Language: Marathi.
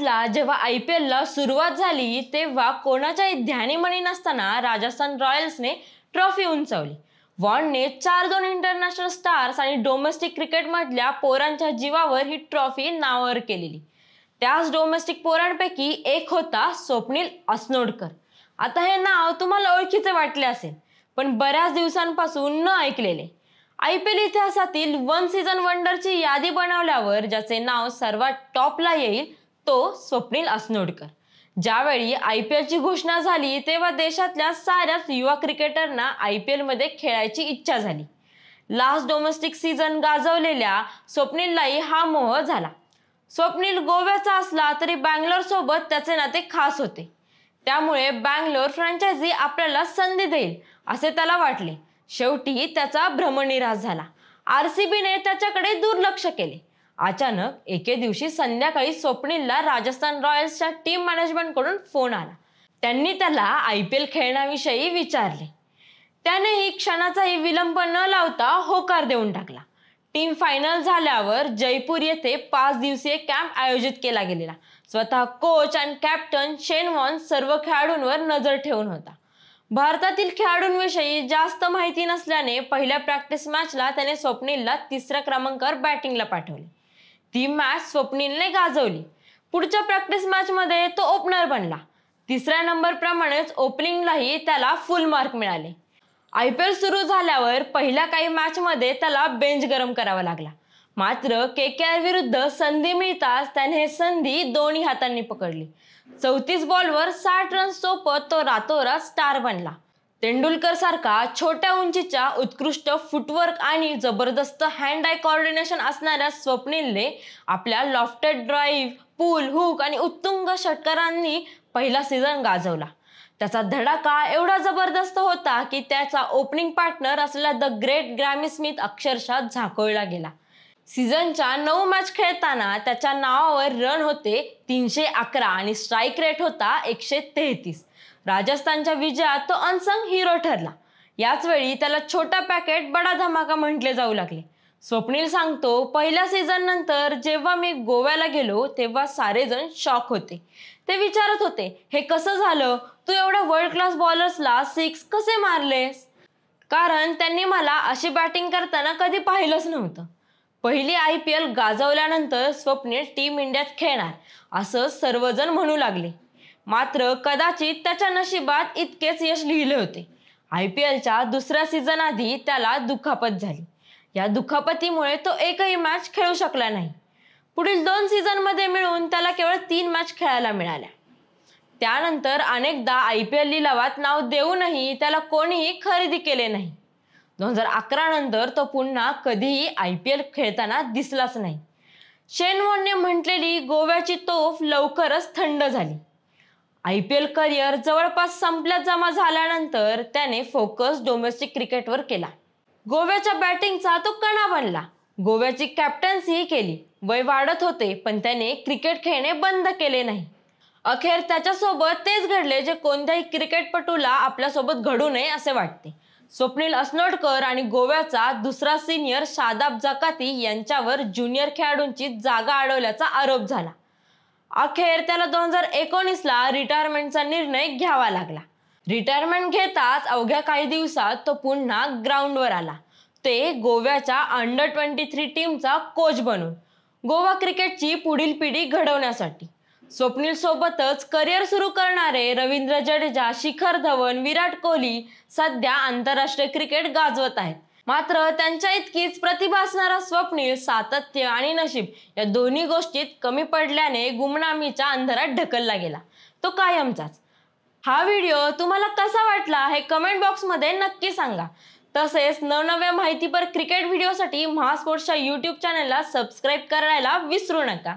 ला जेव्हा आय पी एलला सुरुवात झाली तेव्हा कोणाच्याही ध्यानीमणी नसताना राजस्थान रॉयल्सने ट्रॉफी उंचावली वॉनने चार दोन इंटरनॅशनल स्टार्स आणि डोमेस्टिक क्रिकेट मधल्या पोरांच्या जीवावर ही ट्रॉफी नावावर केलेली त्याच डोमेस्टिक पोरांपैकी एक होता स्वप्नील असनोडकर आता हे नाव तुम्हाला ओळखीचे वाटले असेल पण बऱ्याच दिवसांपासून न ऐकलेले आय पी एल इतिहासातील वन सीझन वंडरची यादी बनवल्यावर ज्याचे नाव सर्वात टॉपला येईल तो स्वप्नील असनोडकर ज्यावेळी आय पी एलची घोषणा झाली तेव्हा देशातल्या साऱ्याच युवा क्रिकेटरना आय पी खेळायची इच्छा झाली लास्ट डोमेस्टिक सीझन गाजवलेल्या स्वप्नीललाही हा मोह झाला स्वप्नील गोव्याचा असला तरी सोबत त्याचे नाते खास होते त्यामुळे बँगलोर फ्रँचायझी आपल्याला संधी देईल असे त्याला वाटले शेवटी त्याचा भ्रमनिराश झाला आर सी बीने त्याच्याकडे दुर्लक्ष केले अचानक एके दिवशी संध्याकाळी स्वप्नीलला राजस्थान रॉयल्सच्या टीम मॅनेजमेंटकडून फोन आला त्यांनी त्याला आय पी एल खेळण्याविषयी विचारले त्याने ही क्षणाचाही विलंब न लावता होकार देऊन टाकला टीम फायनल झाल्यावर जयपूर येथे पाच दिवसीय कॅम्प आयोजित केला गेलेला स्वतः कोच आणि कॅप्टन शेनवॉन सर्व खेळाडूंवर नजर ठेवून होता भारतातील खेळाडूंविषयी जास्त माहिती नसल्याने पहिल्या प्रॅक्टिस मॅचला त्याने स्वप्नीलला तिसऱ्या क्रमांकावर बॅटिंगला पाठवले ती मॅच स्वप्नीलने गाजवली पुढच्या प्रॅक्टिस मॅचमध्ये तो ओपनर बनला तिसऱ्या नंबरप्रमाणेच ओपनिंगलाही त्याला फुल मार्क मिळाले आय पी एल सुरू झाल्यावर पहिल्या काही मॅचमध्ये त्याला बेंच गरम करावा लागला मात्र के के आर विरुद्ध संधी मिळताच त्याने संधी दोन्ही हातांनी पकडली चौतीस बॉलवर साठ रन सोपत तो रातोरात स्टार बनला तेंडुलकर सारखा छोट्या उंचीच्या उत्कृष्ट फुटवर्क आणि जबरदस्त हँड आय कॉर्डिनेशन असणाऱ्या स्वप्नीलने आपल्या लॉफ्टेड ड्राईव्ह पूल हुक आणि उत्तुंग षटकारांनी पहिला सीझन गाजवला त्याचा धडाका एवढा जबरदस्त होता की त्याचा ओपनिंग पार्टनर असलेला द ग्रेट ग्रॅमी स्मिथ अक्षरशः झाकोळला गेला सीझनच्या नऊ मॅच खेळताना त्याच्या नावावर रन होते तीनशे अकरा आणि स्ट्राईक रेट होता एकशे तेहतीस राजस्थानच्या विजयात तो अनसंग हिरो ठरला याच वेळी त्याला छोटा पॅकेट बडा धमाका म्हटले जाऊ लागले स्वप्नील सांगतो पहिल्या सीझन नंतर जेव्हा मी गोव्याला गेलो तेव्हा सारेजण शॉक होते ते विचारत होते हे कसं झालं तू एवढ्या वर्ल्ड क्लास बॉलर्सला सिक्स कसे मारलेस कारण त्यांनी मला अशी बॅटिंग करताना कधी पाहिलंच नव्हतं पहिली आय पी एल गाजवल्यानंतर स्वप्नील टीम इंडियात खेळणार असं सर्वजण म्हणू लागले मात्र कदाचित त्याच्या नशिबात इतकेच यश लिहिले होते आय पी एलच्या दुसऱ्या सीझन आधी त्याला दुखापत झाली या दुखापतीमुळे तो एकही मॅच खेळू शकला नाही पुढील दोन सीझनमध्ये मिळून त्याला केवळ तीन मॅच खेळायला मिळाल्या त्यानंतर अनेकदा आय पी एल लिलावात नाव देऊनही त्याला कोणीही खरेदी केले नाही दोन हजार अकरा नंतर तो पुन्हा कधीही आय पी एल खेळताना दिसलाच नाही शेनवॉनने म्हटलेली गोव्याची तोफ लवकरच थंड झाली आय पी एल करिअर जवळपास संपल्यात जमा झाल्यानंतर त्याने फोकस डोमेस्टिक क्रिकेटवर केला गोव्याच्या बॅटिंगचा तो कणा बनला गोव्याची कॅप्टन्सीही केली वय वाढत होते पण त्याने क्रिकेट खेळणे बंद केले नाही अखेर त्याच्यासोबत तेच घडले जे कोणत्याही क्रिकेटपटूला आपल्यासोबत घडू नये असे वाटते स्वप्नील असनोडकर आणि गोव्याचा दुसरा सिनियर शादाब जकाती यांच्यावर ज्युनियर खेळाडूंची जागा अडवल्याचा आरोप झाला अखेर त्याला दोन हजार एकोणीसला रिटायरमेंटचा निर्णय घ्यावा लागला रिटायरमेंट घेताच अवघ्या काही दिवसात तो पुन्हा ग्राउंडवर आला ते गोव्याच्या अंडर ट्वेंटी थ्री टीमचा कोच बनून गोवा क्रिकेटची पुढील पिढी घडवण्यासाठी स्वप्नील सोबतच करिअर सुरू करणारे रवींद्र जडेजा शिखर धवन विराट कोहली सध्या आंतरराष्ट्रीय क्रिकेट गाजवत आहेत मात्र त्यांच्या इतकीच प्रतिभा असणारा स्वप्नील सातत्य आणि नशीब या दोन्ही गोष्टीत कमी पडल्याने गुमनामीच्या अंधारात ढकलला गेला तो कायमचाच हा व्हिडिओ तुम्हाला कसा वाटला हे कमेंट बॉक्समध्ये नक्की सांगा तसेच नवनव्या माहितीपर क्रिकेट व्हिडिओसाठी महास्पोर्ट्सच्या युट्यूब चॅनलला सबस्क्राईब करायला विसरू नका